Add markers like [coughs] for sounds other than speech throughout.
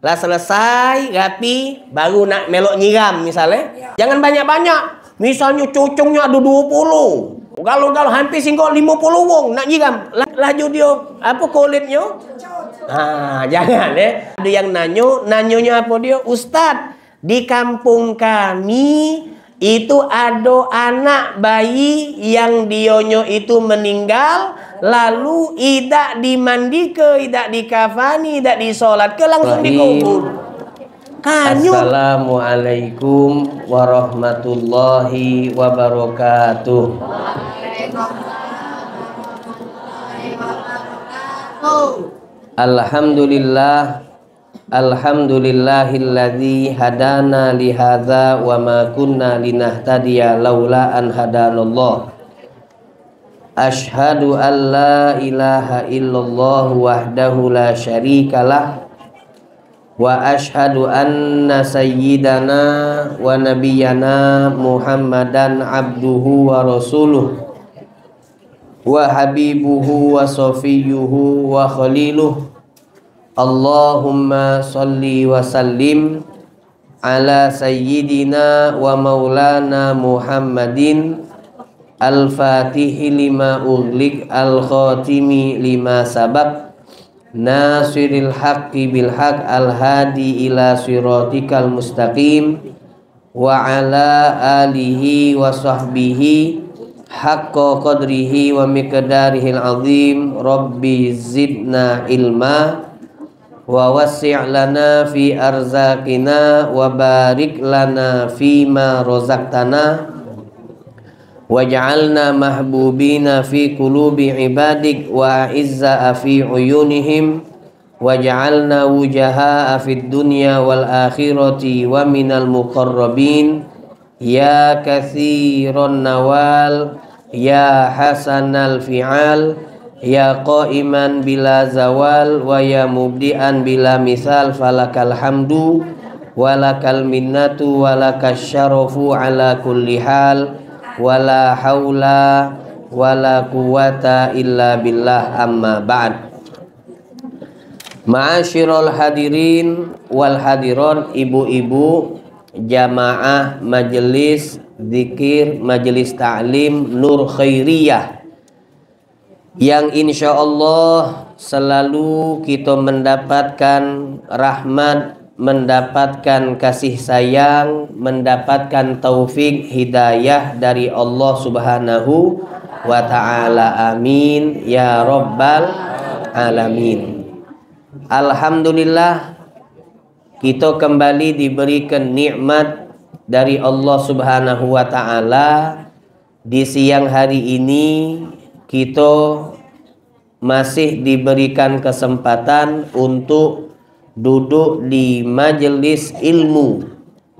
Lah selesai rapi baru nak melok nyiram misalnya. Ya. Jangan banyak-banyak. Misalnya cucungnya ada puluh Kalau-kalau hampir lima puluh wong nak nyiram. Laju dia apa kulitnya? Ah, jangan ya Ada yang nanyo, nanyonya apa dia? Ustaz, di kampung kami itu ada anak bayi yang dionyo itu meninggal lalu tidak dimandi ke tidak dikafani tidak disolat ke langsung dikubur kanyu Assalamualaikum warahmatullahi wabarakatuh Alhamdulillah Alhamdulillahilladzi hadana lihadza wa ma kunna linahtadiya laula an hadanallah Ashhadu an la ilaha illallah wahdahu la syarikalah wa ashhadu anna sayyidana wa nabiyyana Muhammadan abduhu wa rasuluh wa habibuhu wa safiyuhu wa khaliluh Allahumma salli wa sallim ala sayyidina wa maulana Muhammadin al-fatihi lima ughliq al-khatimi lima sabab nasiril haqqi bil haq al-hadi ila siratikal mustaqim wa ala alihi wa sahbihi haqqa qadrihi wa miqdarihil azim rabbi zidna ilma wa fi arzakina wa lana fi ma razaqtana waj'alna mahbubina fi qulubi ibadik wa izza fi uyunihim waj'alna wujaha fid dunya wal wa minal muqarrabin ya kathiron nawal ya hasanal fi'al Ya qaiman bila zawal wa ya mubdian bila misal falakal hamdu walakal minnatu walakal syarafu ala kulli hal wala haula wala quwata illa billah amma ba'd Ma'asyiral hadirin wal hadirun ibu-ibu jamaah majelis zikir majelis ta'lim Nur Khairiyah yang insya Allah selalu kita mendapatkan rahmat, mendapatkan kasih sayang, mendapatkan taufik hidayah dari Allah Subhanahu wa taala. Amin ya rabbal alamin. Alhamdulillah kita kembali diberikan nikmat dari Allah Subhanahu wa taala di siang hari ini kita masih diberikan kesempatan untuk duduk di majelis ilmu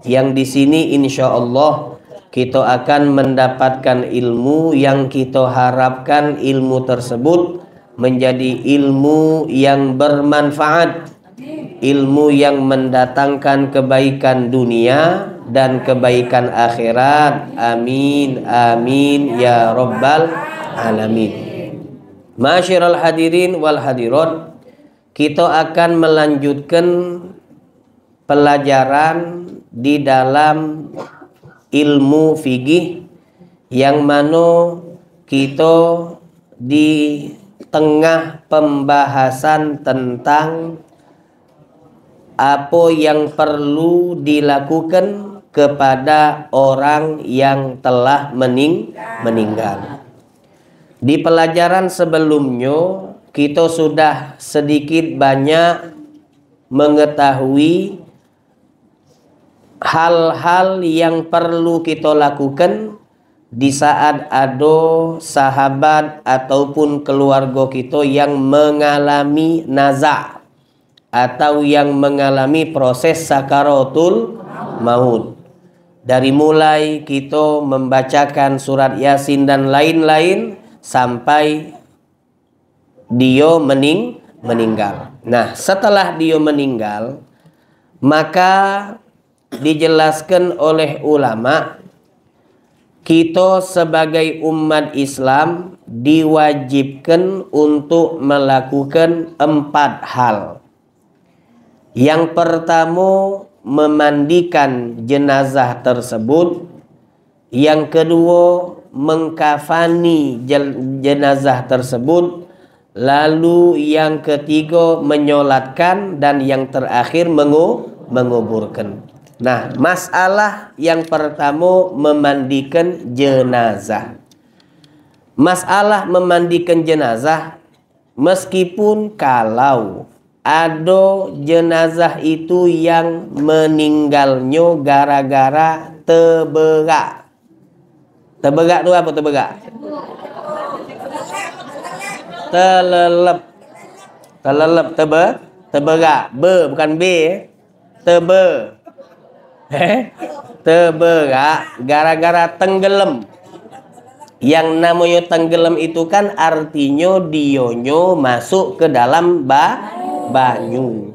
yang di sini insya Allah kita akan mendapatkan ilmu yang kita harapkan ilmu tersebut menjadi ilmu yang bermanfaat ilmu yang mendatangkan kebaikan dunia dan kebaikan akhirat amin amin ya rabbal alamin. Masyiral hadirin wal hadirat, kita akan melanjutkan pelajaran di dalam ilmu fikih yang mana kita di tengah pembahasan tentang apa yang perlu dilakukan kepada orang yang telah mening meninggal. Di pelajaran sebelumnya kita sudah sedikit banyak mengetahui hal-hal yang perlu kita lakukan di saat ada sahabat ataupun keluarga kita yang mengalami nazak atau yang mengalami proses sakaratul maut. Dari mulai kita membacakan surat Yasin dan lain-lain sampai Dio mening meninggal. Nah, setelah Dio meninggal, maka dijelaskan oleh ulama kita sebagai umat Islam diwajibkan untuk melakukan empat hal. Yang pertama memandikan jenazah tersebut. Yang kedua mengkafani jenazah tersebut lalu yang ketiga menyolatkan dan yang terakhir mengu menguburkan nah masalah yang pertama memandikan jenazah masalah memandikan jenazah meskipun kalau ada jenazah itu yang meninggalnya gara-gara teberak Terberak tu apa terberak? Terlelep. Terlelep terbe terberak. be bukan B tebe Terber. Eh? Terberak gara-gara tenggelam. Yang namanya tenggelam itu kan artinya dionyo masuk ke dalam ba banyu.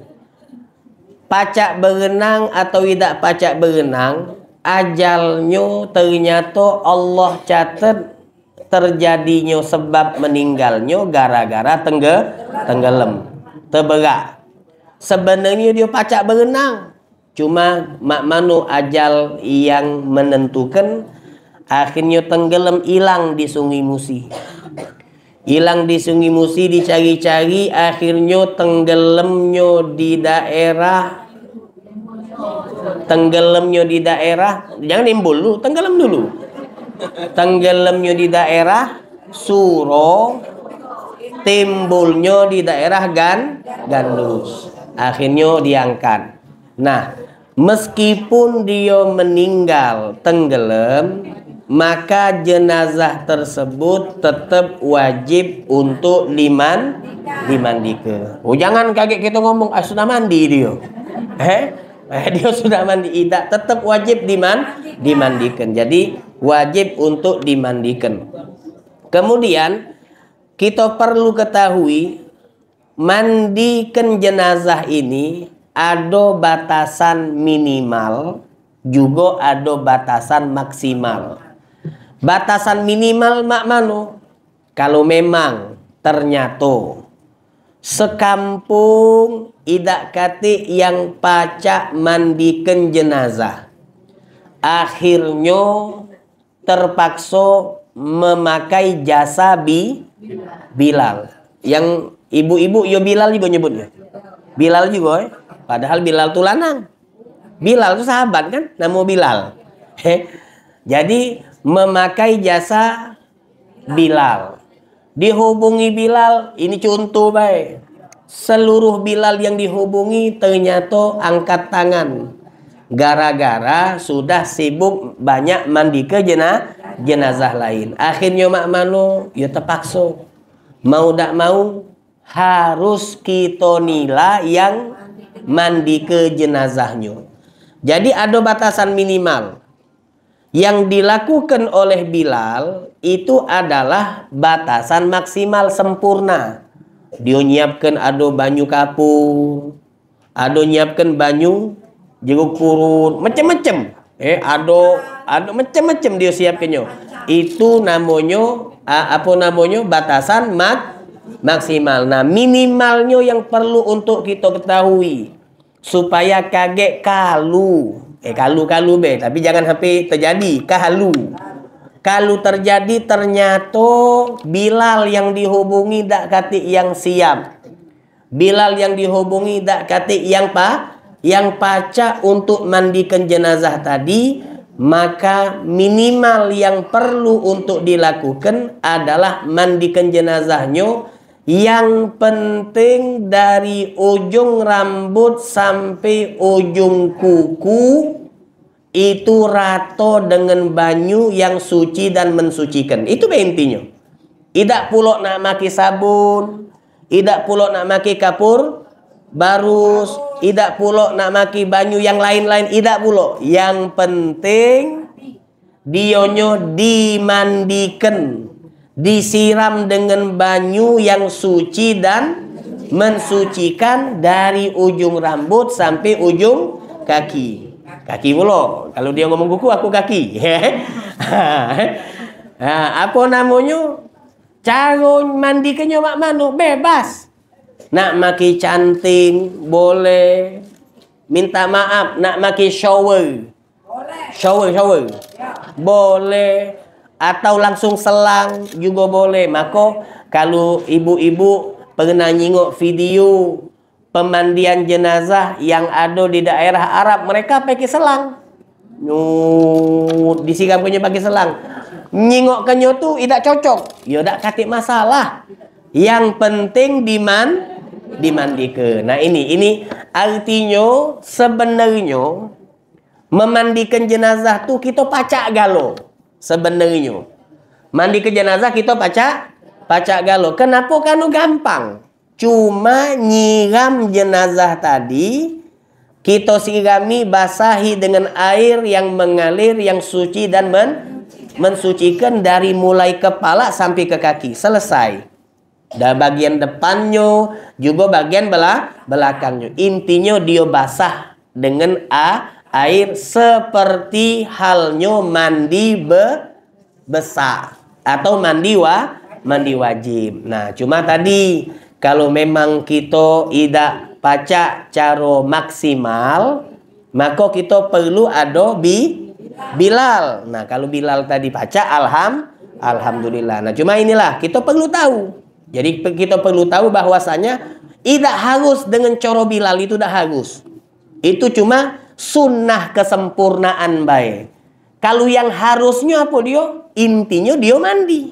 Pacak berenang atau tidak pacak berenang ajalnya ternyata Allah catat terjadinya sebab meninggalnya gara-gara tengge tenggelam terberak sebenarnya dia pacak berenang cuma mak manu ajal yang menentukan akhirnya tenggelam hilang di sungai musi hilang di sungai musi dicari-cari akhirnya tenggelamnya di daerah tenggelamnya di daerah jangan timbul dulu tenggelam dulu tenggelamnya di daerah suro timbulnya di daerah gan gandus akhirnya diangkat nah meskipun dia meninggal tenggelam maka jenazah tersebut tetap wajib untuk liman dimandikan. Oh jangan kaget kita ngomong ah, sudah mandi dia. Eh? eh, dia sudah mandi tidak tetap wajib diman dimandikan jadi wajib untuk dimandikan kemudian kita perlu ketahui mandikan jenazah ini ada batasan minimal juga ada batasan maksimal batasan minimal mak mano kalau memang ternyata sekampung idak kati yang pacak mandikan jenazah akhirnya terpaksa memakai jasa bi Bilal yang ibu-ibu yo ya Bilal juga nyebutnya Bilal juga eh? padahal Bilal tuh lanang Bilal tuh sahabat kan namu Bilal [laughs] jadi memakai jasa Bilal dihubungi Bilal ini contoh baik seluruh Bilal yang dihubungi ternyata angkat tangan gara-gara sudah sibuk banyak mandi ke jenah jenazah lain akhirnya mak mano ya terpaksa mau tak mau harus kita nilai yang mandi ke jenazahnya jadi ada batasan minimal yang dilakukan oleh Bilal itu adalah batasan maksimal sempurna. Dia nyiapkan ado banyu kapur, ado nyiapkan banyu jeruk purun, macam-macam. Eh, ado ado macam-macam dia siapkannya. Itu namanya ah, apa namanya batasan mak maksimal. Nah, minimalnya yang perlu untuk kita ketahui supaya kaget kalu. Eh kalu kalu be, tapi jangan sampai terjadi kalu. Kalau terjadi ternyata Bilal yang dihubungi tak kati yang siap. Bilal yang dihubungi tak kati yang pa yang paca untuk mandikan jenazah tadi maka minimal yang perlu untuk dilakukan adalah mandikan jenazahnya yang penting dari ujung rambut sampai ujung kuku itu rato dengan banyu yang suci dan mensucikan. Itu intinya. Tidak pulok nak maki sabun, tidak pulok nak maki kapur, barus, tidak pulok nak maki banyu yang lain-lain, tidak pulok. Yang penting dionyo dimandikan, disiram dengan banyu yang suci dan mensucikan dari ujung rambut sampai ujung kaki. kaki pula. Kalau dia ngomong kuku, aku kaki. [laughs] ha, apa namanya? Cara mandi kenyo mak mano bebas. Nak maki canting boleh. Minta maaf nak maki shower. Boleh. Shower shower. Ya. Boleh. Atau langsung selang juga boleh. Mako kalau ibu-ibu pernah nyingok video pemandian jenazah yang ada di daerah Arab mereka pakai selang nyut sini punya pakai selang nyingok kenyo tu tidak cocok ya tidak katik masalah yang penting diman dimandikan nah ini ini artinya sebenarnya memandikan jenazah tu kita pacak galo sebenarnya mandi ke jenazah kita pacak pacak galo kenapa kanu gampang cuma nyiram jenazah tadi kita sirami basahi dengan air yang mengalir yang suci dan men mensucikan dari mulai kepala sampai ke kaki selesai dan bagian depannya juga bagian belak belakangnya intinya dia basah dengan a air seperti halnya mandi be besar atau mandi mandi wajib nah cuma tadi kalau memang kita tidak baca cara maksimal, maka kita perlu ada bi Bilal. Nah, kalau Bilal tadi baca alham alhamdulillah. Nah, cuma inilah kita perlu tahu. Jadi kita perlu tahu bahwasanya tidak harus dengan coro Bilal itu tidak harus. Itu cuma sunnah kesempurnaan baik. Kalau yang harusnya apa dia? Intinya dia mandi.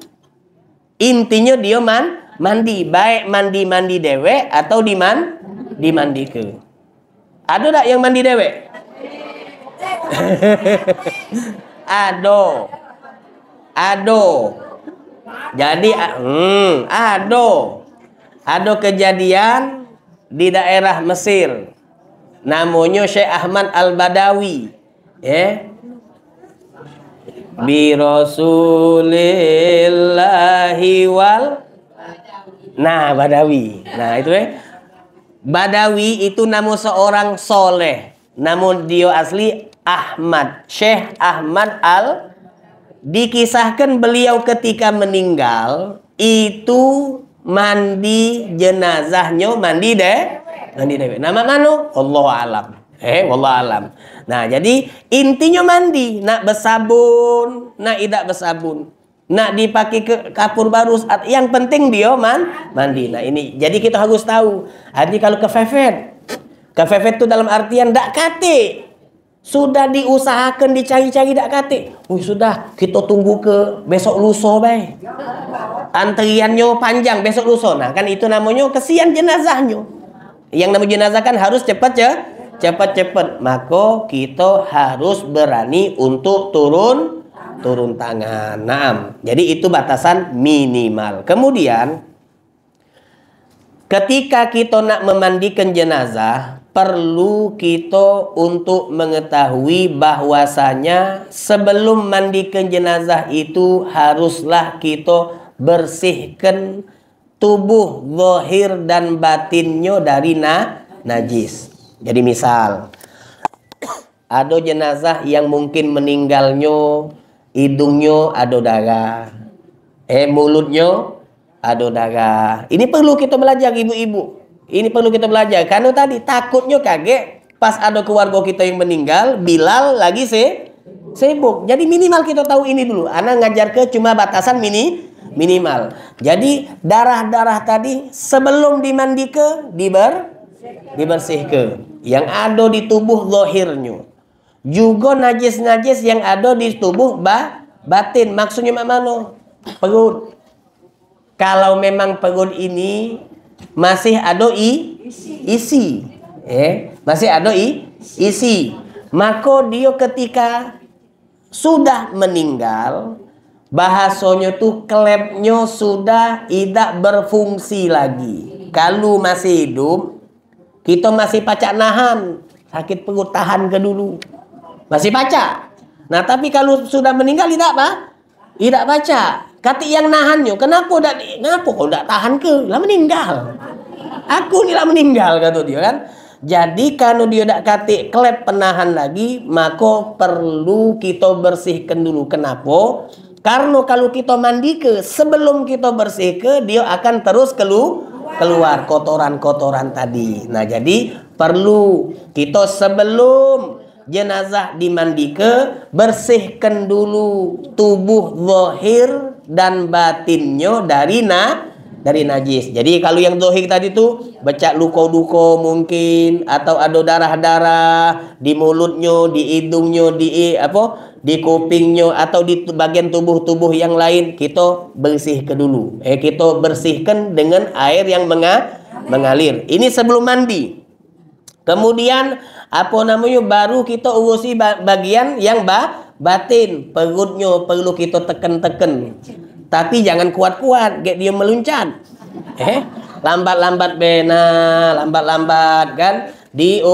Intinya dia mandi mandi baik mandi mandi dewek atau diman ke ada tak yang mandi dewek ado [laughs] ado jadi hmm, ado ado kejadian di daerah Mesir namanya Syekh Ahmad Al-Badawi ya yeah. bi rasulillahi wal Nah, Badawi. Nah, itu ya. Badawi itu nama seorang soleh. Namun dia asli Ahmad. Syekh Ahmad Al dikisahkan beliau ketika meninggal itu mandi jenazahnya mandi deh mandi deh nama mana Allah alam eh Allah alam nah jadi intinya mandi nak bersabun. nak tidak bersabun nak dipakai ke kapur baru yang penting dia man mandi nah ini jadi kita harus tahu artinya kalau ke ke kefefet itu dalam artian dak kate sudah diusahakan dicari-cari dak kate wih sudah kita tunggu ke besok lusa bay antriannya panjang besok lusa nah kan itu namanya kesian jenazahnya yang namanya jenazah kan harus cepat ya cepat-cepat maka kita harus berani untuk turun turun tangan. Nah, Jadi itu batasan minimal. Kemudian ketika kita nak memandikan jenazah, perlu kita untuk mengetahui bahwasanya sebelum mandikan jenazah itu haruslah kita bersihkan tubuh zahir dan batinnya dari na najis. Jadi misal ada jenazah yang mungkin meninggalnya hidungnya ada darah. Eh mulutnya ada darah. Ini perlu kita belajar ibu-ibu. Ini perlu kita belajar. Karena tadi takutnya kaget pas ada keluarga kita yang meninggal, Bilal lagi se sibuk. Jadi minimal kita tahu ini dulu. Anak ngajar ke cuma batasan mini minimal. Jadi darah-darah tadi sebelum dimandi ke, diber dibersih ke, Yang ada di tubuh lohirnya juga najis-najis yang ada di tubuh ba batin maksudnya mana perut kalau memang perut ini masih ada i isi eh masih ada i isi maka dia ketika sudah meninggal bahasanya tuh klepnya sudah tidak berfungsi lagi kalau masih hidup kita masih pacak nahan sakit perut tahan ke dulu masih baca. Nah, tapi kalau sudah meninggal tidak apa? Tidak baca. Kata yang nahannya, kenapa tidak kenapa kok tidak tahan ke? Lah meninggal. Aku ni lah meninggal kata dia kan. Jadi kalau dia tidak katik klep penahan lagi, maka perlu kita bersihkan dulu. Kenapa? Karena kalau kita mandi ke, sebelum kita bersih ke, dia akan terus kelu keluar kotoran-kotoran tadi. Nah, jadi perlu kita sebelum jenazah dimandike bersihkan dulu tubuh zahir dan batinnya dari na dari najis. Jadi kalau yang zohir tadi tuh baca luko duko mungkin atau ada darah-darah di mulutnya, di hidungnya, di apa? di kupingnya atau di bagian tubuh-tubuh yang lain kita bersihkan dulu. Eh kita bersihkan dengan air yang menga mengalir. Ini sebelum mandi. Kemudian apa namanya baru kita urusi bagian yang ba batin, perutnya perlu kita teken-teken. Tapi jangan kuat-kuat, gak dia meluncat. Eh, lambat-lambat bena, lambat-lambat kan di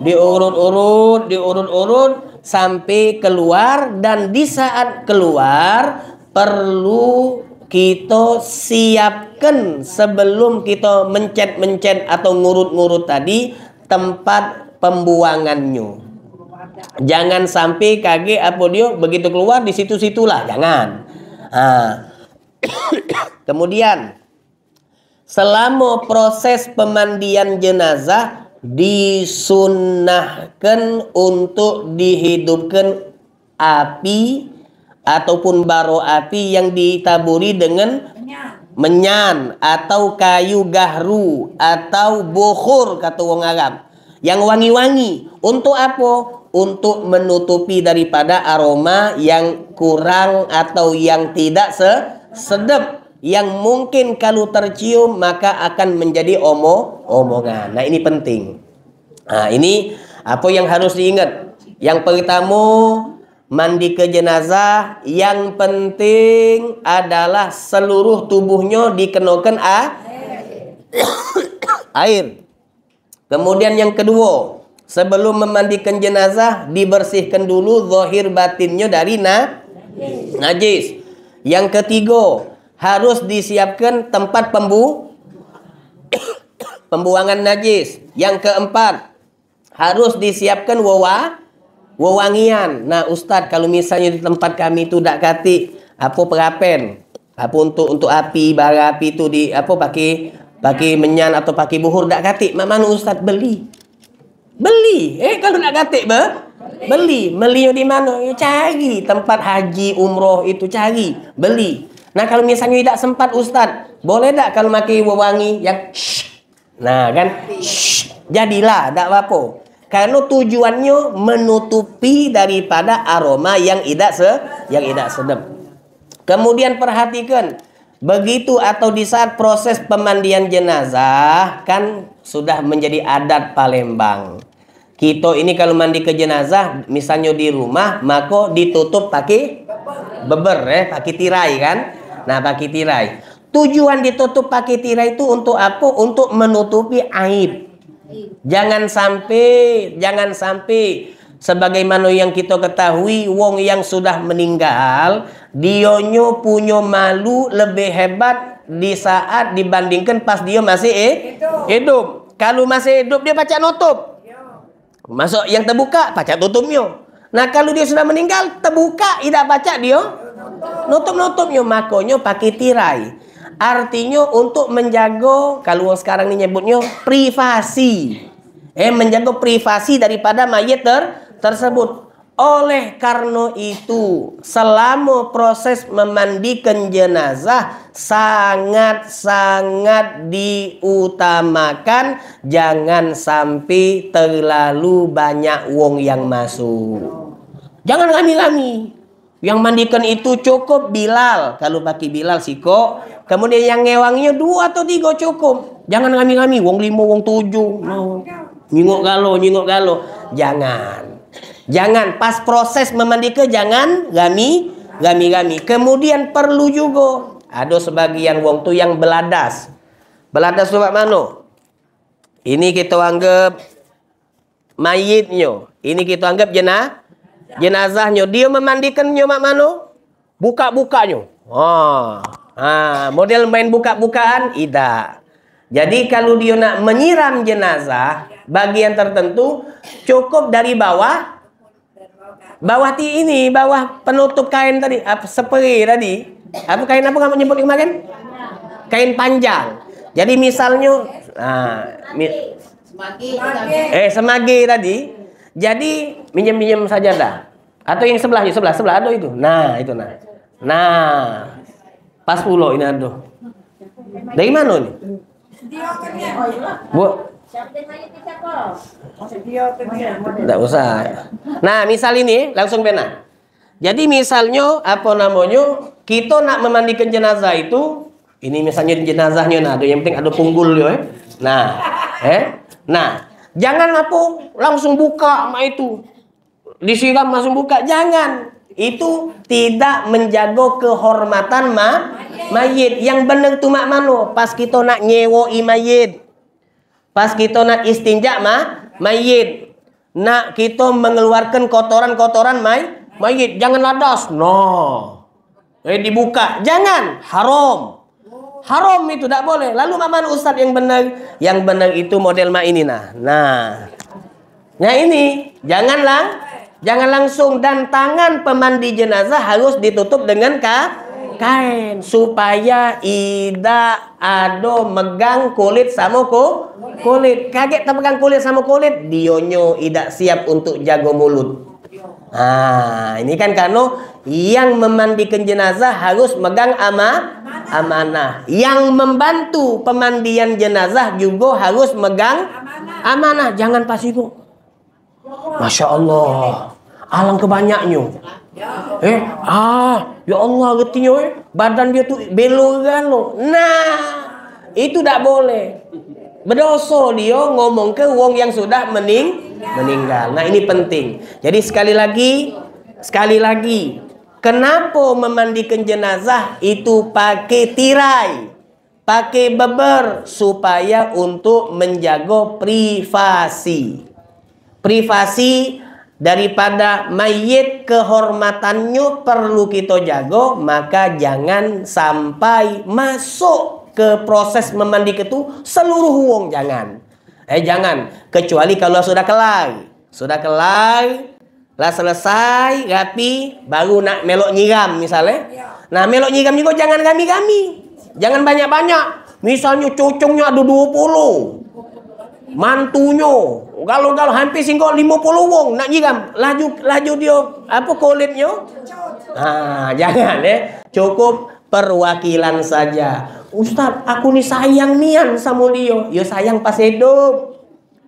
diurut-urut, diurut-urut sampai keluar dan di saat keluar perlu kita siapkan sebelum kita mencet-mencet atau ngurut-ngurut tadi tempat pembuangannya. Jangan sampai kage dia begitu keluar di situ-situlah, jangan. Nah. [coughs] Kemudian selama proses pemandian jenazah disunahkan untuk dihidupkan api ataupun baro api yang ditaburi dengan menyan atau kayu gahru atau bukhur kata wong Arab yang wangi-wangi untuk apa untuk menutupi daripada aroma yang kurang atau yang tidak se sedap yang mungkin kalau tercium maka akan menjadi omo omongan nah ini penting nah ini apa yang harus diingat yang pertama mandi ke jenazah yang penting adalah seluruh tubuhnya dikenakan ah? [coughs] air. Kemudian yang kedua, sebelum memandikan jenazah dibersihkan dulu zohir batinnya dari na najis. Yang ketiga, harus disiapkan tempat pembu [coughs] pembuangan najis. Yang keempat, harus disiapkan wawah wewangian. Nah, Ustadz, kalau misalnya di tempat kami itu tidak kati apa perapen, apa untuk untuk api, bara api itu di apa pakai pakai menyan atau pakai buhur tidak kati. Mak mana Ustadz beli? Beli. Eh, kalau tidak kati be? Beli. Beli di mana? Ya, cari tempat haji, umroh itu cari, beli. Nah, kalau misalnya tidak sempat Ustadz, boleh tak kalau pakai wewangi yang Nah, kan? Shhh. jadilah, tak apa-apa karena tujuannya menutupi daripada aroma yang tidak se yang tidak sedap. Kemudian perhatikan begitu atau di saat proses pemandian jenazah kan sudah menjadi adat Palembang. Kita ini kalau mandi ke jenazah misalnya di rumah maka ditutup pakai beber ya, pakai tirai kan. Nah, pakai tirai. Tujuan ditutup pakai tirai itu untuk apa? Untuk menutupi aib Jangan sampai, jangan sampai sebagaimana yang kita ketahui wong yang sudah meninggal dionyo punya malu lebih hebat di saat dibandingkan pas dia masih eh, hidup. hidup. Kalau masih hidup dia baca nutup. Iya. Masuk yang terbuka baca tutupnya. Nah kalau dia sudah meninggal terbuka tidak baca dia nutup nutupnya makonyo pakai tirai artinya untuk menjaga kalau orang sekarang ini nyebutnya privasi. Eh menjaga privasi daripada mayat ter tersebut. Oleh karena itu, selama proses memandikan jenazah sangat-sangat diutamakan jangan sampai terlalu banyak wong yang masuk. Jangan kami-kami. Yang mandikan itu cukup Bilal. Kalau pakai Bilal sih kok Kemudian yang ngewanginya dua atau tiga cukup. Jangan ngami-ngami, wong lima, wong tujuh. Mau. Nyingok galo, nyingok galo. Jangan. Jangan. Pas proses memandike jangan gami, gami-gami. Kemudian perlu juga. Ada sebagian wong tu yang beladas. Beladas tu mano? Ini kita anggap mayitnya. Ini kita anggap jenah jenazahnya. Dia memandikannya mak mano? Buka-bukanya. Ah. Ah, model main buka-bukaan ida. Jadi kalau dia nak menyiram jenazah bagian tertentu cukup dari bawah bawah ti ini bawah penutup kain tadi apa seperi tadi apa kain apa kamu nyebut kemarin kain panjang jadi misalnya nah, mi, semagi. eh semagi tadi jadi minjem minjem saja dah atau yang sebelahnya sebelah sebelah ada itu nah itu nah nah Pas pulau ini aduh. Dari mana nih? Bu. Tidak usah. Nah, misal ini langsung benar. Jadi misalnya apa namanya kita nak memandikan jenazah itu ini misalnya jenazahnya nah yang penting ada punggul yo eh. Nah, eh. Nah, jangan apa langsung buka ma itu. Disiram langsung buka, jangan itu tidak menjaga kehormatan ma mayit. Yang benar tu mak mano pas kita nak i mayit. Pas kita nak istinja ma mayit. Nak kita mengeluarkan kotoran-kotoran may mayit. Jangan ladas. No. Eh dibuka. Jangan. Haram. Haram itu tidak boleh. Lalu mak mano ustaz yang benar? Yang benar itu model mak ini nah. Nah. Nah ini janganlah Jangan langsung dan tangan pemandi jenazah harus ditutup dengan ka kain supaya ida ado megang kulit sama ku kulit kaget tak kulit sama kulit dionyo tidak siap untuk jago mulut ah ini kan kano yang memandikan jenazah harus megang ama amanah yang membantu pemandian jenazah juga harus megang amanah, jangan jangan itu Masya Allah. Alang kebanyaknya. Eh, ah, ya Allah getinya eh. Badan dia tuh belo galo. Kan, nah, itu tidak boleh. Berdoso dia ngomong ke wong yang sudah mening meninggal. Nah, ini penting. Jadi sekali lagi, sekali lagi, kenapa memandikan jenazah itu pakai tirai? Pakai beber supaya untuk menjaga privasi privasi daripada mayit kehormatannya perlu kita jago maka jangan sampai masuk ke proses memandi itu seluruh wong jangan eh jangan kecuali kalau sudah kelai sudah kelai lah selesai rapi baru nak melok nyiram misalnya ya. nah melok nyiram juga jangan kami-kami jangan banyak-banyak misalnya cucungnya ada 20 mantunya kalau-kalau hampir lima puluh wong nak nyiram laju laju dia apa kulitnya ah jangan ya cukup perwakilan saja Ustaz aku nih sayang nian sama dia yo ya, sayang pas hidup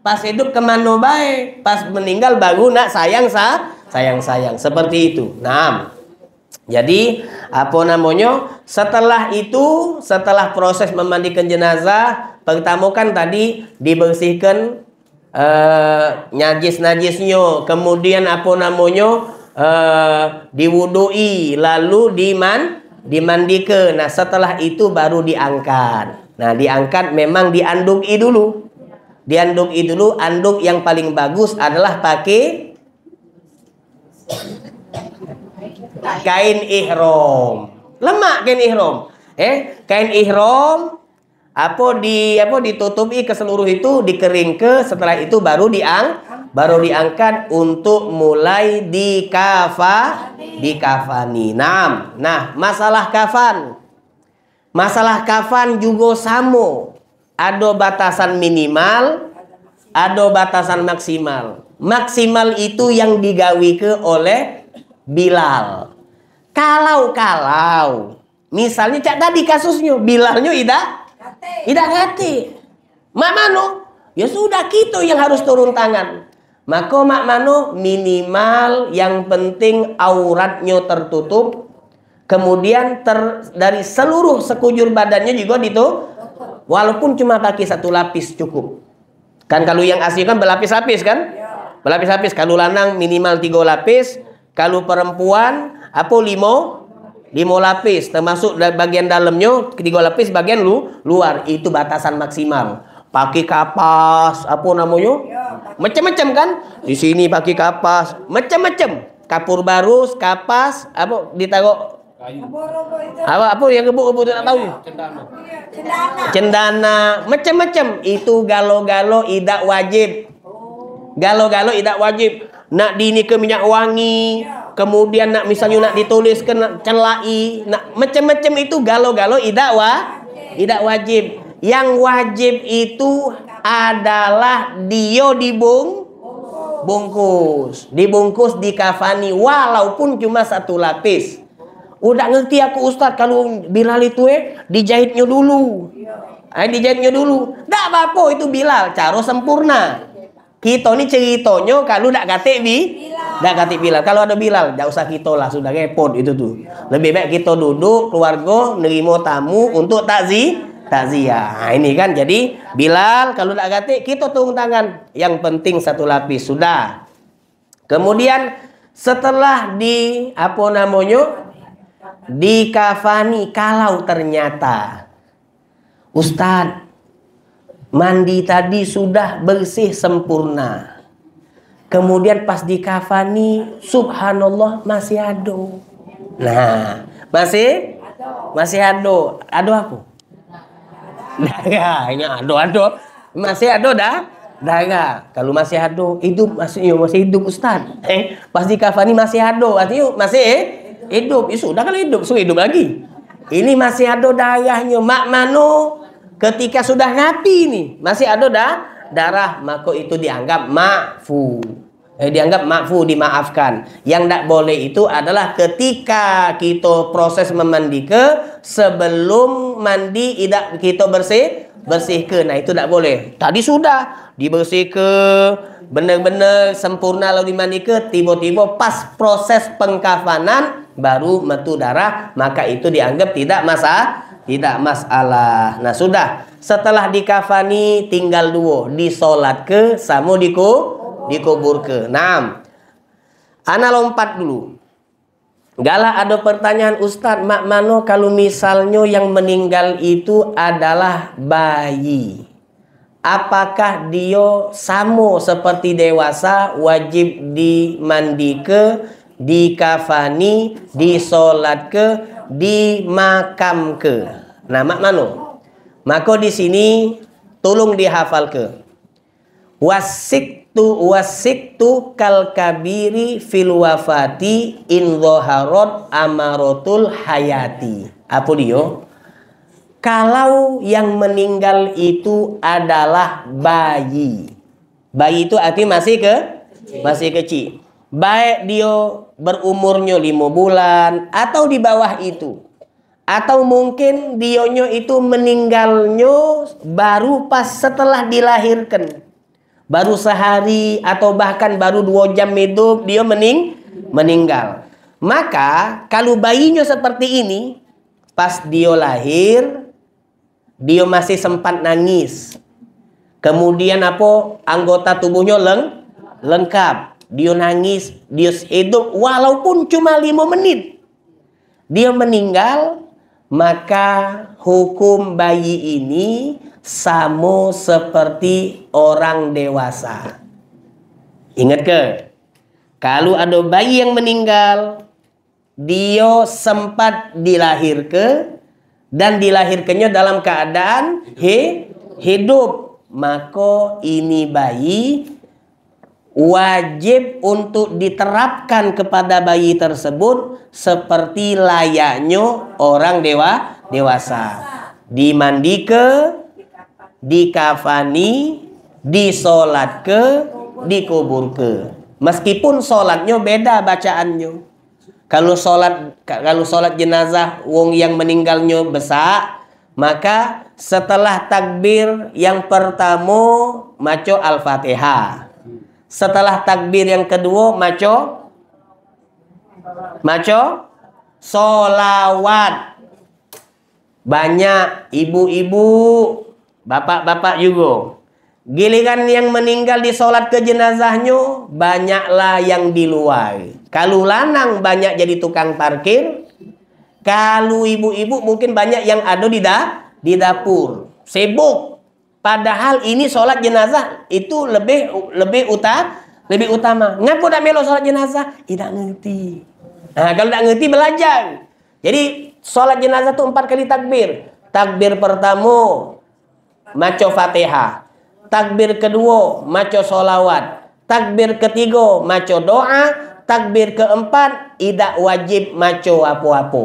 pas hidup kemana baik pas meninggal baru nak sayang sa sayang sayang seperti itu nah jadi apa namanya setelah itu setelah proses memandikan jenazah Pertama kan tadi dibersihkan uh, najis-najisnya, kemudian apa namanya uh, diwudui, lalu diman dimandikan. Nah, setelah itu baru diangkat. Nah, diangkat memang i dulu. i dulu, anduk yang paling bagus adalah pakai kain ihrom. Lemak kain ihrom. Eh, kain ihrom apa di apa ditutupi ke seluruh itu dikering ke setelah itu baru diang baru diangkat untuk mulai di di kafani Nah, nah masalah kafan. Masalah kafan juga sama. Ada batasan minimal, ada batasan maksimal. Maksimal itu yang digawi ke oleh Bilal. Kalau-kalau misalnya cak tadi kasusnya Bilalnya tidak tidak hati. Mak mano, ya sudah kita gitu yang harus turun tangan. mako mak mano minimal yang penting auratnya tertutup. Kemudian ter, dari seluruh sekujur badannya juga itu walaupun cuma kaki satu lapis cukup. Kan kalau yang asli kan berlapis-lapis kan? Ya. Berlapis-lapis. Kalau lanang minimal tiga lapis. Kalau perempuan apa limo? lima lapis termasuk bagian dalamnya ketiga lapis bagian lu luar itu batasan maksimal pakai kapas apa namanya ya, macam-macam kan di sini pakai kapas macam-macam kapur barus kapas apa ditaruh Kayu. Apa, apa yang gebuk-gebuk tak tahu? Iya, iya, cendana. Cendana. Macam-macam. Itu galo-galo tidak wajib. Oh. Galo-galo tidak wajib. Nak dini ke minyak wangi. Iya kemudian nak misalnya nak ditulis kena celai, nak macam-macam itu galau-galau tidak wa, tidak wajib. Yang wajib itu adalah dio dibung bungkus, dibungkus di kafani walaupun cuma satu lapis. Udah ngerti aku Ustad kalau Bilal itu eh dijahitnya dulu. Eh dijahitnya dulu. tidak apa-apa itu Bilal, caro sempurna. Kita ini ceritanya kalau tidak kata bi, tidak kata Bilal. Kalau ada Bilal, tidak usah kita lah, sudah repot itu tuh Lebih baik kita duduk keluarga nerima tamu untuk takzi, takziah. Nah, ini kan jadi Bilal kalau tidak kata kita turun tangan. Yang penting satu lapis sudah. Kemudian setelah di apa namanya kafani kalau ternyata Ustadz mandi tadi sudah bersih sempurna. Kemudian pas dikafani, subhanallah masih ado. Nah, masih masih ado. Ado apa? Darah. [laughs] Ini ado ado. Masih ado dah? Darah. Kalau masih ado, hidup maksudnya masih hidup Ustaz. [laughs] Eh, pas dikafani masih ado. Artinya masih hidup. Ya, sudah kalau hidup, sudah hidup lagi. Ini masih ado darahnya. Mak mano Ketika sudah ngapi nih, masih ada dah darah, maka itu dianggap ma'fu. Eh, dianggap ma'fu, dimaafkan. Yang tidak boleh itu adalah ketika kita proses ke sebelum mandi tidak kita bersih, bersih ke. Nah, itu tidak boleh. Tadi sudah dibersih ke, benar-benar sempurna lalu ke, tiba-tiba pas proses pengkafanan baru metu darah maka itu dianggap tidak masalah tidak masalah nah sudah setelah dikafani tinggal dua disolat ke samudiko diku dikubur ke enam ana lompat dulu Galah ada pertanyaan Ustadz Mak Mano kalau misalnya yang meninggal itu adalah bayi Apakah dia sama seperti dewasa wajib ke dikafani, disolat ke, dimakam ke. Nah, mak mano. Maka di sini tolong dihafal ke. Wasik tu wasik tu kal kabiri fil wafati in zoharot amarotul hayati. Apa dia? Kalau yang meninggal itu adalah bayi. Bayi itu arti masih ke masih kecil baik dia berumurnya lima bulan atau di bawah itu atau mungkin dionyo itu meninggalnya baru pas setelah dilahirkan baru sehari atau bahkan baru dua jam hidup dia mening meninggal maka kalau bayinya seperti ini pas dia lahir dia masih sempat nangis kemudian apa anggota tubuhnya leng lengkap dia nangis, dia hidup walaupun cuma lima menit. Dia meninggal, maka hukum bayi ini sama seperti orang dewasa. Ingat ke? Kalau ada bayi yang meninggal, dia sempat dilahirkan dan dilahirkannya dalam keadaan hidup. Maka ini bayi wajib untuk diterapkan kepada bayi tersebut seperti layaknya orang dewa dewasa. Dimandike, dikafani, disolat ke, dikubur ke. Meskipun solatnya beda bacaannya. Kalau solat kalau solat jenazah wong yang meninggalnya besar, maka setelah takbir yang pertama maco al-fatihah. Setelah takbir yang kedua maco maco solawat. Banyak ibu-ibu, bapak-bapak juga. Giliran yang meninggal di solat ke jenazahnya, banyaklah yang di luar. Kalau lanang banyak jadi tukang parkir, kalau ibu-ibu mungkin banyak yang ada di, da, di dapur. Sibuk Padahal ini sholat jenazah itu lebih lebih utama, lebih utama. Ngapa udah melo sholat jenazah? Tidak ngerti. Nah, kalau tidak ngerti belajar. Jadi sholat jenazah itu empat kali takbir. Takbir pertama maco fatihah. Takbir kedua maco solawat. Takbir ketiga maco doa. Takbir keempat tidak wajib maco apa-apa.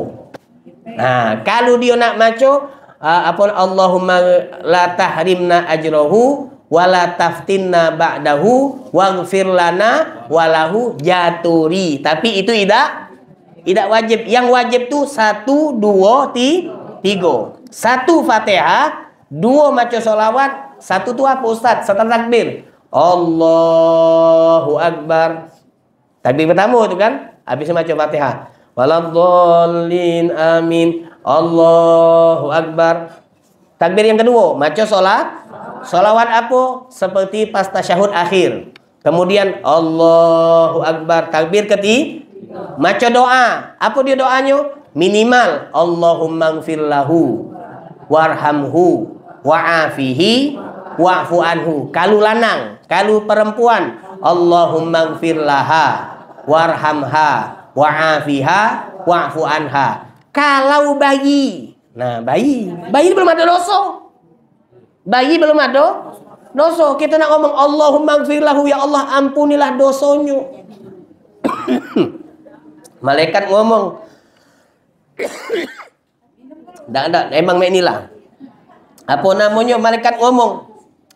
Nah, kalau dia nak maco uh, apa Allahumma la tahrimna ajrohu, wa la taftinna ba'dahu waghfir lana walahu jaturi tapi itu tidak tidak wajib yang wajib tuh satu dua tiga satu fatihah dua maca solawat satu tuh apa ustad setelah takbir Allahu Akbar takbir pertama itu kan habis maca fatihah waladhalin amin Allahu Akbar. Takbir yang kedua, maco solat. Solawat apa? Seperti pas tasyahud akhir. Kemudian Allahu Akbar. Takbir keti, maco doa. Apa dia doanya? Minimal Allahumma gfirlahu warhamhu wa'afihi wa'fu anhu. Kalau lanang, kalau perempuan, Allahumma gfirlaha warhamha wa'afiha wa'fu anha kalau bayi. Nah, bayi. Bayi belum ada dosa. Bayi belum ada dosa. Kita nak ngomong Allahumma gfirlahu ya Allah ampunilah dosanya. [coughs] Malaikat ngomong. Tak [coughs] ada, emang mek Apa namanya malaikat ngomong?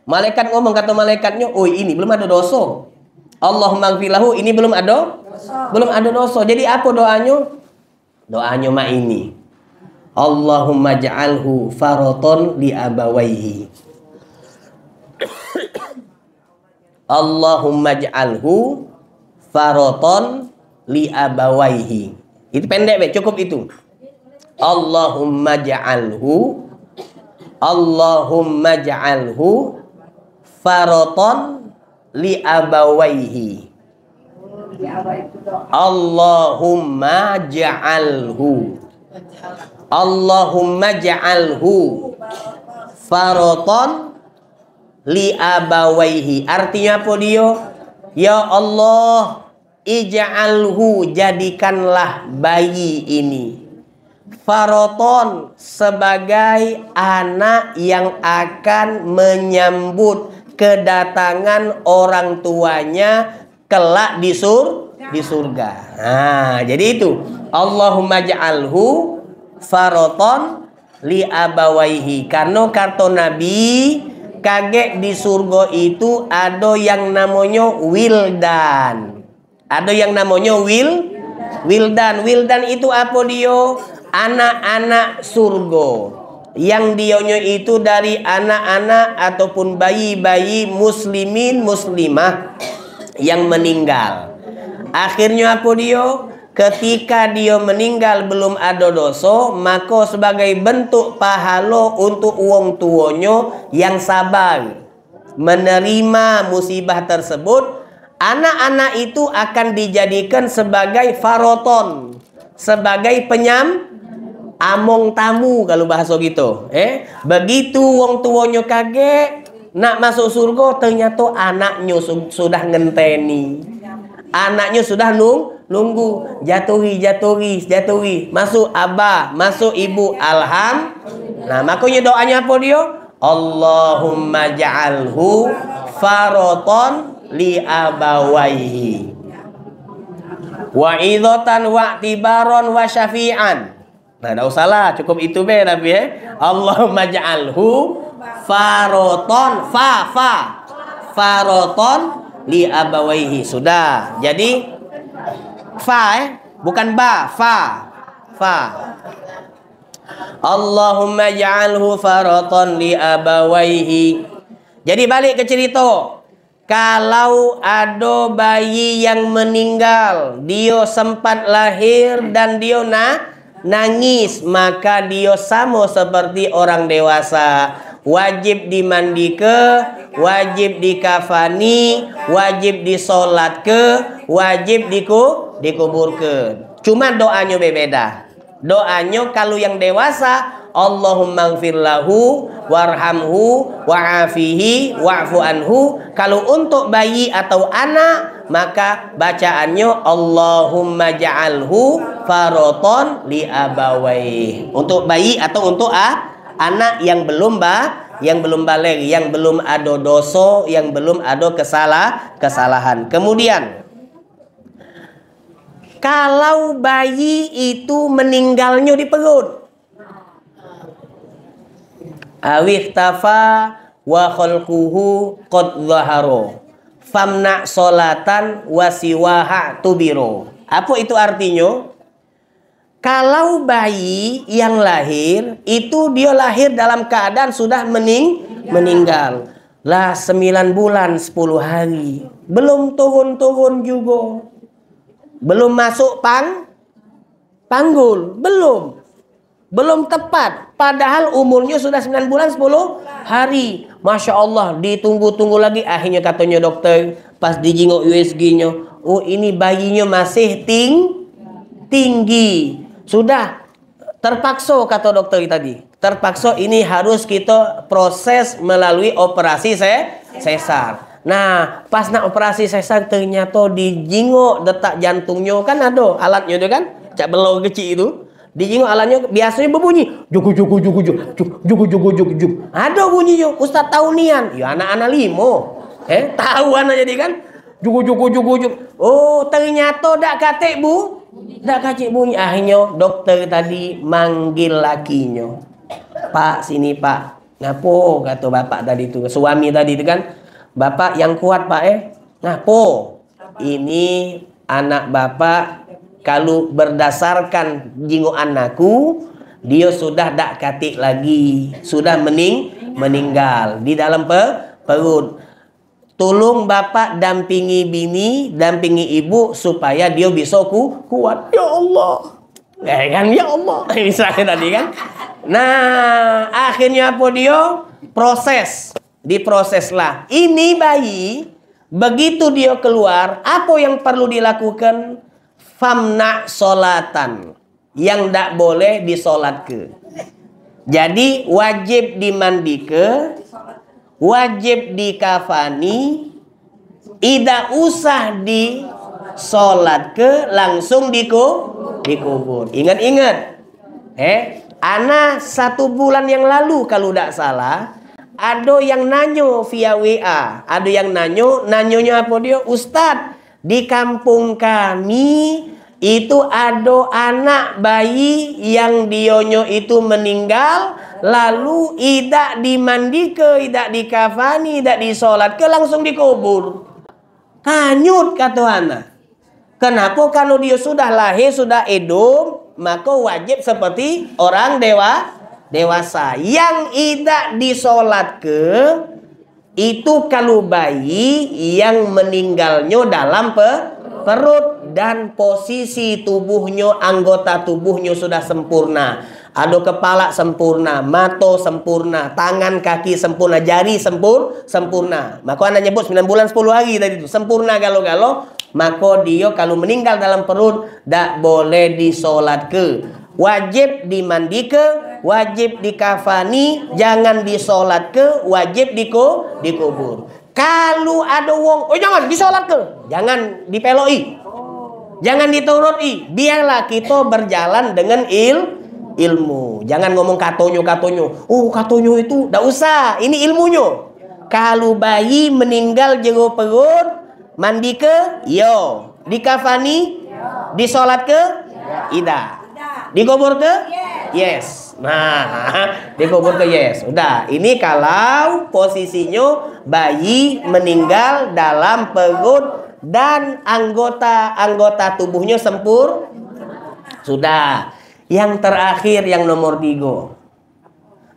Malaikat ngomong kata malaikatnya, "Oh, ini belum ada dosa." Allahumma gfirlahu ini belum ada belum ada dosa. Jadi apa doanya? Doanya mak ini. Allahumma ja'alhu faraton li abawaihi. Allahumma ja'alhu faraton li abawaihi. Itu pendek, be. cukup itu. Allahumma ja'alhu Allahumma ja'alhu faraton li abawaihi Allahumma ja'alhu Allahumma ja'alhu faroton li abawaihi artinya apa dia ya Allah ij'alhu jadikanlah bayi ini faroton sebagai anak yang akan menyambut kedatangan orang tuanya kelak di sur ya. di surga. Nah, jadi itu. Allahumma ja'alhu faroton li abawaihi. Karena kartu Nabi kagek di surga itu ada yang namanya wildan. Ada yang namanya wil wildan. Wildan itu apa dia? Anak-anak surga. Yang dionyo itu dari anak-anak ataupun bayi-bayi muslimin muslimah yang meninggal. Akhirnya apa dia? Ketika dia meninggal belum ada dosa, maka sebagai bentuk pahala untuk uang tuonyo yang sabar menerima musibah tersebut, anak-anak itu akan dijadikan sebagai faroton, sebagai penyam among tamu kalau bahasa gitu. Eh, begitu uang tuonyo kaget, nak masuk surga ternyata anaknya sudah ngenteni. Anaknya sudah nung nunggu jatuhi jatuhi jatuhi masuk abah masuk ibu alham nah makanya doanya apa dia Allahumma ja'alhu faroton li abawaihi wa idotan wa tibaron wa syafi'an nah tidak usahlah cukup itu be Nabi ya Allahumma ja'alhu faroton fa fa faroton li abawaihi sudah jadi fa eh bukan ba fa fa Allahumma ja'alhu faroton li abawaihi jadi balik ke cerita kalau ada bayi yang meninggal, dia sempat lahir dan dia na nangis, maka dia sama seperti orang dewasa wajib dimandike wajib dikafani wajib disolat ke wajib diku ke. cuma doanya berbeda doanya kalau yang dewasa Allahumma lahu warhamhu wa'afihi wa'fu anhu kalau untuk bayi atau anak maka bacaannya Allahumma ja'alhu faroton li abawaih untuk bayi atau untuk a anak yang belum ba yang belum balik, yang belum ada dosa, yang belum ada kesalah kesalahan. Kemudian kalau bayi itu meninggalnya di perut. tafa wa khalquhu qad zaharo. Famna solatan wasiwaha tubiro. Apa itu artinya? Kalau bayi yang lahir itu dia lahir dalam keadaan sudah mening meninggal. Lah sembilan bulan sepuluh hari. Belum turun-turun juga. Belum masuk pang panggul, belum. Belum tepat. Padahal umurnya sudah sembilan bulan sepuluh hari. Masya Allah ditunggu-tunggu lagi. Akhirnya katanya dokter pas dijenguk USG-nya. Oh ini bayinya masih ting tinggi sudah terpaksa kata dokter tadi. Terpaksa ini harus kita proses melalui operasi se sesar. Nah, pas nak operasi sesar ternyata dijingok detak jantungnya kan ada alatnya itu kan? Cak belau kecil itu. Dijingok alatnya biasanya berbunyi juku juku juku juku juku juku juku juku. Ada bunyinya Ustaz tahu nian. Ya anak-anak limo. Eh, [laughs] tahu anak jadi kan? Juku juku juku juku. Oh, ternyata dak katek bu. Dah kacik bunyi akhirnya doktor tadi manggil lakinya. Pak sini pak. Napo kata bapak tadi tu. Suami tadi tu kan. Bapak yang kuat pak eh. Napo. Ini anak bapak kalau berdasarkan jingo anakku dia sudah dak katik lagi sudah mening meninggal di dalam pe perut Tolong bapak dampingi bini, dampingi ibu supaya dia bisa ku kuat. Ya Allah. Ya kan, ya Allah. [laughs] Misalnya tadi kan. Nah, akhirnya apa dia? Proses. Diproseslah. Ini bayi, begitu dia keluar, apa yang perlu dilakukan? Famna solatan. Yang tidak boleh disolat ke. Jadi wajib ke wajib dikafani tidak usah di sholat ke langsung diku dikubur ingat-ingat eh Anak satu bulan yang lalu kalau tidak salah ada yang nanyo via WA, ada yang nanyo, nanyonya apa dia? Ustad di kampung kami itu ada anak bayi yang dionyo itu meninggal Lalu tidak dimandi ke, tidak dikafani, tidak disolat ke, langsung dikubur. Hanyut kata anak. Kenapa kalau dia sudah lahir, sudah hidup, maka wajib seperti orang dewa dewasa. Yang tidak disolat ke, itu kalau bayi yang meninggalnya dalam pe perut dan posisi tubuhnya, anggota tubuhnya sudah sempurna. Ada kepala sempurna, mato sempurna, tangan kaki sempurna, jari sempur sempurna. Maka anda nyebut 9 bulan 10 hari tadi itu sempurna galau-galau. Maka dia kalau meninggal dalam perut tak boleh disolat ke. Wajib dimandi ke, wajib dikafani, jangan disolat ke, wajib diku, dikubur. Kalau ada wong, oh jangan disolat ke, jangan dipeloi, Jangan dituruti. Biarlah kita berjalan dengan il ilmu. Jangan ngomong katonyo katonyo. Oh katonyo itu tidak usah. Ini ilmunya. Kalau bayi meninggal jago perut, mandi ke? Yo. Iya. Dikafani? Di iya. Disolat ke? Iya. Ida. kubur ke? Yes. Nah, [laughs] di kubur ke yes. Udah. Ini kalau posisinya bayi meninggal dalam perut dan anggota-anggota tubuhnya sempur? Sudah. Yang terakhir yang nomor tiga.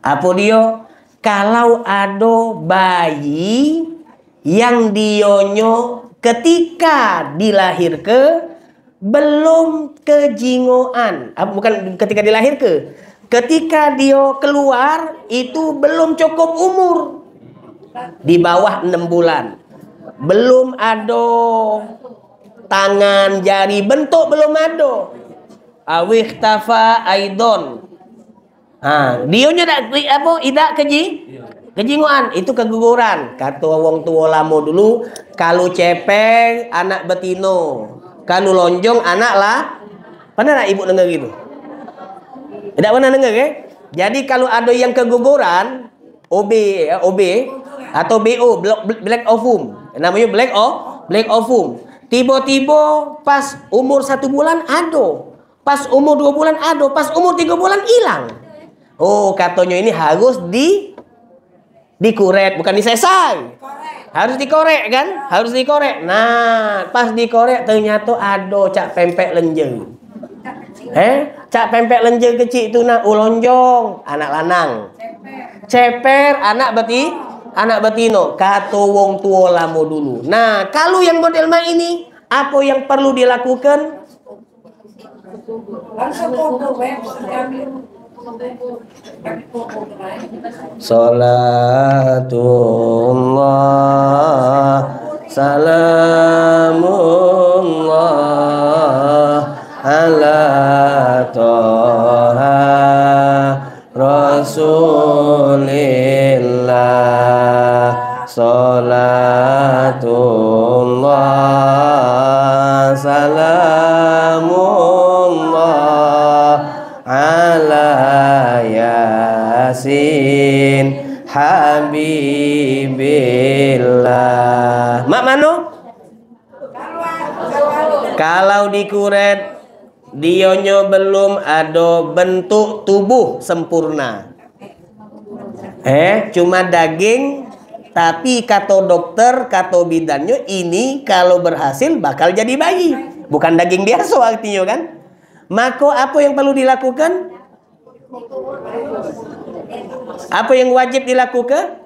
Apa dia? Kalau ada bayi yang dionyo ketika dilahir ke belum kejingoan. Ah, bukan ketika dilahir ke. Ketika dia keluar itu belum cukup umur. Di bawah 6 bulan. Belum ada tangan, jari, bentuk belum ada Awih tafa aidon ah dionya dak apa idak keji iya. kejinguan itu keguguran kata wong tua lamo dulu kalau cepeng anak betino kalau lonjong anak lah pernah nak ibu dengar gitu tidak pernah dengar ya jadi kalau ada yang keguguran OB ya, OB atau BO black, black of whom namanya black of black of whom tiba-tiba pas umur satu bulan ada Pas umur dua bulan ada, pas umur tiga bulan hilang. Oh, katanya ini harus di dikuret, bukan disesai. Harus dikorek kan? Harus dikorek. Nah, pas dikorek ternyata ada cak pempek lenjeng. Eh, cak pempek lenjeng kecil itu nak ulonjong, oh, anak lanang. Ceper, anak beti, anak betino. Kato wong tua lamo dulu. Nah, kalau yang model main ini, apa yang perlu dilakukan? Salatullah Salamullah Ala toha Rasulillah Salatullah Salam yasin habibillah mak mano kalau dikuret dionyo belum ada bentuk tubuh sempurna eh cuma daging tapi kata dokter, kata bidannya ini kalau berhasil bakal jadi bayi. Bukan daging biasa artinya kan. Maka apa yang perlu dilakukan? Apa yang wajib dilakukan?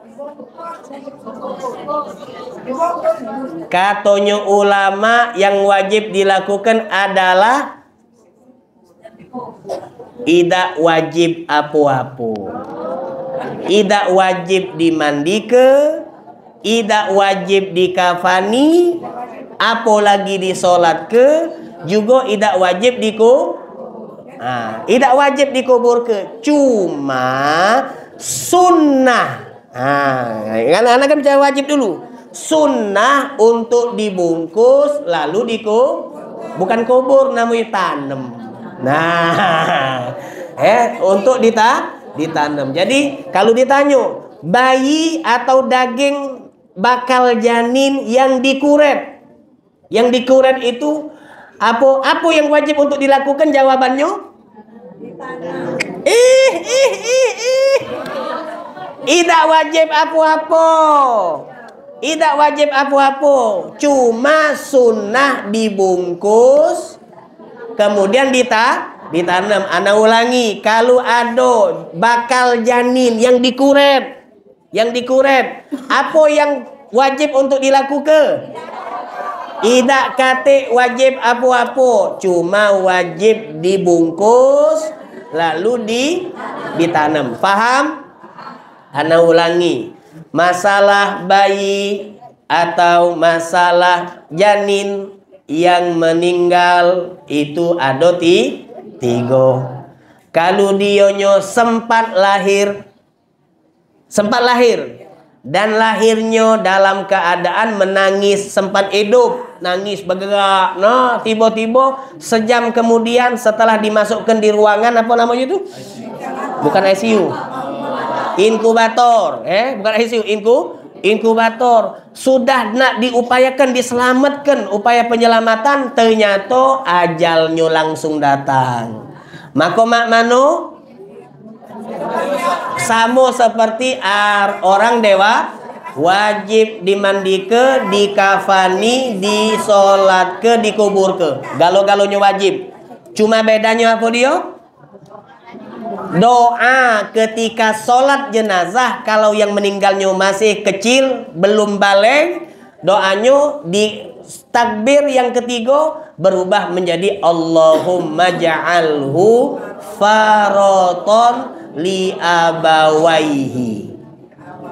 Katanya ulama yang wajib dilakukan adalah tidak wajib apa-apa. Tidak wajib dimandike, tidak wajib dikafani, apalagi disolat ke, juga tidak wajib diku tidak wajib dikubur ke, cuma sunnah. ha, kan anak kan bicara wajib dulu. Sunnah untuk dibungkus lalu dikubur. Bukan kubur namanya tanam. Nah, eh [laughs] untuk dita ditanam. Jadi kalau ditanya bayi atau daging bakal janin yang dikuret, yang dikuret itu apa apa yang wajib untuk dilakukan jawabannya? Ih, ih, ih, ih. Tidak wajib apa-apa. Tidak wajib apa-apa. Cuma sunnah dibungkus. Kemudian dita, ditanam. Ana ulangi. Kalau ada bakal janin yang dikuret, Yang dikuret, Apa yang wajib untuk dilakukan? Tidak kate wajib apa-apa. Cuma wajib dibungkus lalu di ditanam. Paham? Ana ulangi. Masalah bayi atau masalah janin yang meninggal itu adoti tigo. Kalau dionyo sempat lahir sempat lahir dan lahirnya dalam keadaan menangis sempat hidup nangis bergerak no nah, tiba-tiba sejam kemudian setelah dimasukkan di ruangan apa namanya itu bukan ICU inkubator eh bukan ICU inku inkubator sudah nak diupayakan diselamatkan upaya penyelamatan ternyata ajalnya langsung datang maka mak mano sama seperti ar, orang dewa wajib dimandi ke, dikafani, disolat ke, dikubur ke. Galo-galonya wajib. Cuma bedanya apa dia? Doa ketika sholat jenazah kalau yang meninggalnya masih kecil belum balik doanya di takbir yang ketiga berubah menjadi Allahumma ja'alhu faroton li abawaihi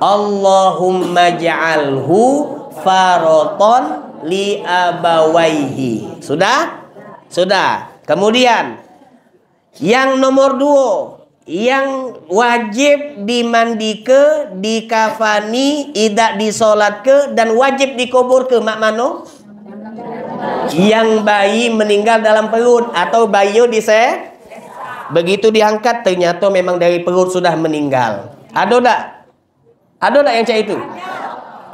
Allahumma ja'alhu faroton li abawaihi sudah sudah kemudian yang nomor dua yang wajib dimandike, dikafani, tidak disolat ke, dan wajib dikubur ke mak mano? Yang bayi meninggal dalam perut atau bayi dise Begitu diangkat ternyata memang dari perut sudah meninggal. Ada tak? Ada tak yang cak itu?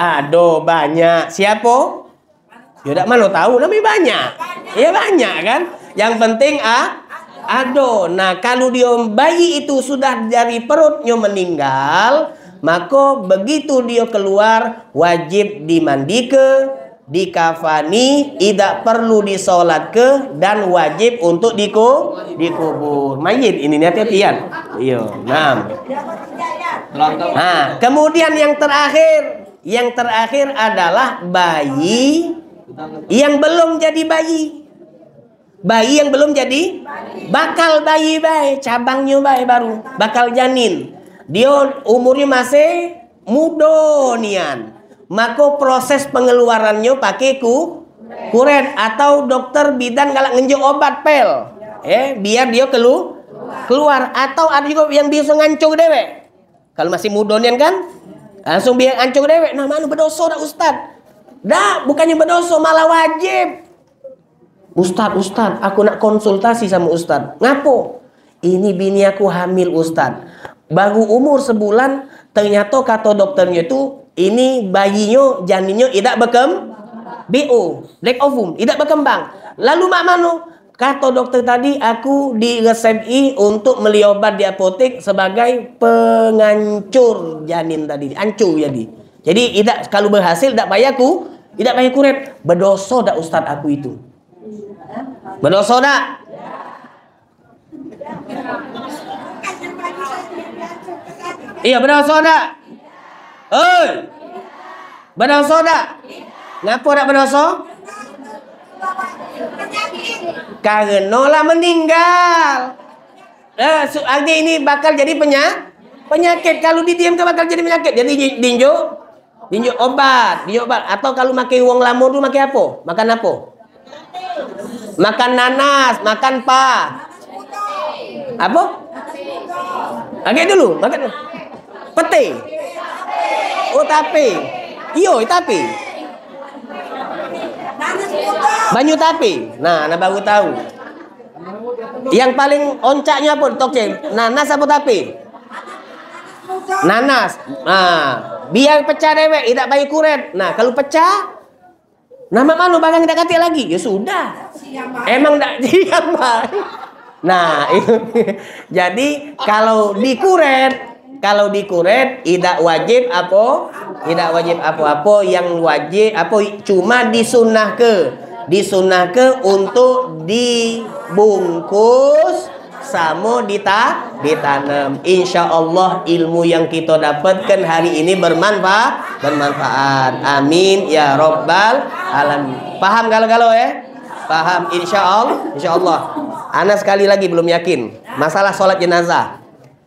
Ada banyak. Siapa? Ya tak malu tahu namanya banyak. Ya banyak kan? Yang penting ah ada. Nah, kalau dia bayi itu sudah dari perutnya meninggal, maka begitu dia keluar wajib dimandikan dikafani tidak perlu disolat ke dan wajib untuk diku dikubur mayit ini niatnya tian iya enam nah kemudian yang terakhir yang terakhir adalah bayi yang belum jadi bayi bayi yang belum jadi bakal bayi bayi cabangnya bayi baru bakal janin dia umurnya masih mudonian maka proses pengeluarannya pakai ku kuret atau dokter bidan galak ngejo obat pel eh biar dia kelu keluar atau ada juga yang bisa ngancung dewe kalau masih mudonian kan langsung biar ngancung dewe nah mana berdoso dah ustad dah bukannya berdoso malah wajib Ustad, Ustad, aku nak konsultasi sama Ustad. Ngapo? Ini bini aku hamil Ustad. Baru umur sebulan, ternyata kata dokternya itu ini bayinya, janinnya tidak bekem BO lack of womb tidak berkembang lalu mak mano, kata dokter tadi aku diresepi untuk meliobat di apotek sebagai pengancur janin tadi ancur jadi jadi tidak kalau berhasil tidak payah aku tidak payah kuret berdosa dak ustad aku itu berdosa dak iya berdosa saudara. Hei. Berdosa tak? Ngapa tak berdosa? Karena lah meninggal. Eh, arti ini bakal jadi penyakit penyakit. Kalau didiamkan bakal jadi penyakit. Jadi dinjo dinjo obat, dinjo obat. Atau kalau makan uang lama tu makan apa? Makan apa? Makan nanas, makan pa. Apa? agak dulu, makan. Pete. Oh tapi, Iyo tapi. Banyu tapi, Nah, anak baru tahu. Yang paling oncaknya pun toke. Nanas apa tapi? Nanas. Nah, biar pecah dewek, tidak bayi kuret. Nah, kalau pecah Nama malu barang tidak kati lagi. Ya sudah. Emang tidak [laughs] diam, Nah, [laughs] jadi kalau dikuret kalau dikuret tidak wajib apa tidak wajib apa-apa yang wajib apa cuma disunah ke disunah ke untuk dibungkus sama dita, ditanam insya Allah ilmu yang kita dapatkan hari ini bermanfaat bermanfaat amin ya robbal alamin paham kalau-kalau ya eh? paham insya Allah insya Allah Ana sekali lagi belum yakin masalah sholat jenazah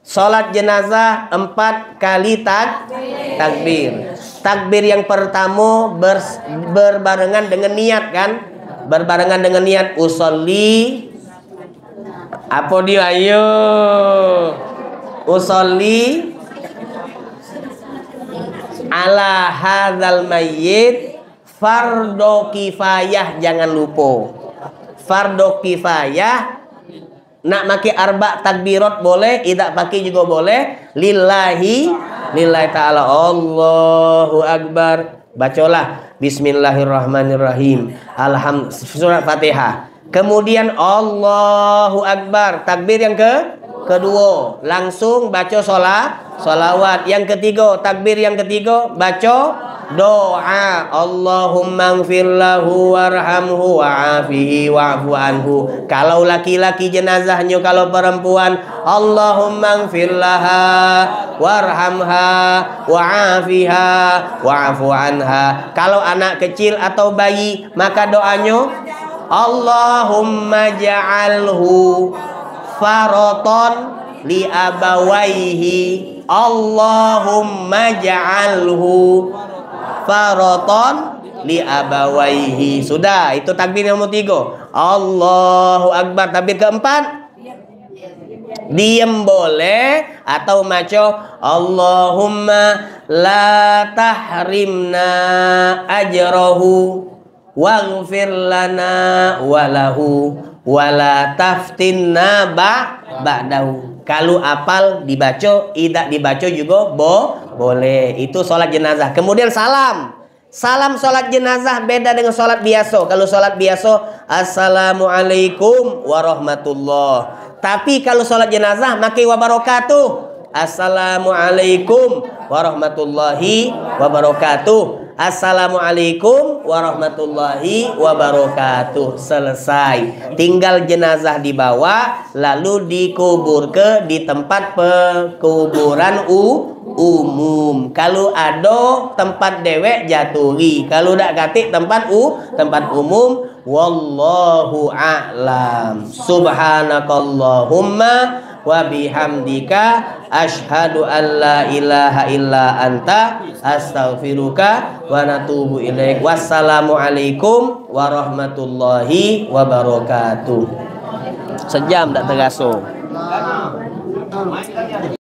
Sholat jenazah empat kali tak takbir. Takbir yang pertama ber, berbarengan dengan niat kan? Berbarengan dengan niat usolli apa dia ayo usolli ala hadzal mayyit fardo kifayah jangan lupa fardo kifayah nak pakai arba takbirat boleh, tidak pakai juga boleh. Lillahi lillahi taala. Allahu akbar. Bacalah bismillahirrahmanirrahim. Alhamdulillah surat Fatihah. Kemudian Allahu akbar. Takbir yang ke kedua langsung baca sholat sholawat yang ketiga takbir yang ketiga baca doa Allahumma gfirlahu warhamhu wa'afihi wa'fu anhu kalau laki-laki jenazahnya kalau perempuan Allahumma gfirlaha warhamha wa'afiha wa'fu anha kalau anak kecil atau bayi maka doanya Allahumma ja'alhu kafaraton li abawaihi Allahumma ja'alhu faraton li abawaihi sudah itu takbir yang tiga Allahu Akbar takbir keempat diam boleh atau maco Allahumma la tahrimna ajrohu waghfir lana walahu wala taftinna ba ba'dahu. Kalau apal dibaca, tidak dibaca juga bo boleh. Itu salat jenazah. Kemudian salam. Salam salat jenazah beda dengan salat biasa. Kalau salat biasa, Assalamualaikum warahmatullah. Tapi kalau salat jenazah, makai wabarakatuh. Assalamualaikum warahmatullahi wabarakatuh. Assalamualaikum warahmatullahi wabarakatuh. Selesai. Tinggal jenazah dibawa lalu dikubur ke di tempat pekuburan u umum. Kalau ada tempat dewek jatuhi. Kalau dak katik tempat u tempat umum. Wallahu a'lam. Subhanakallahumma wa bihamdika asyhadu alla ilaha illa anta astaghfiruka wa natubu ilaik wassalamu alaikum warahmatullahi wabarakatuh sejam tak terasa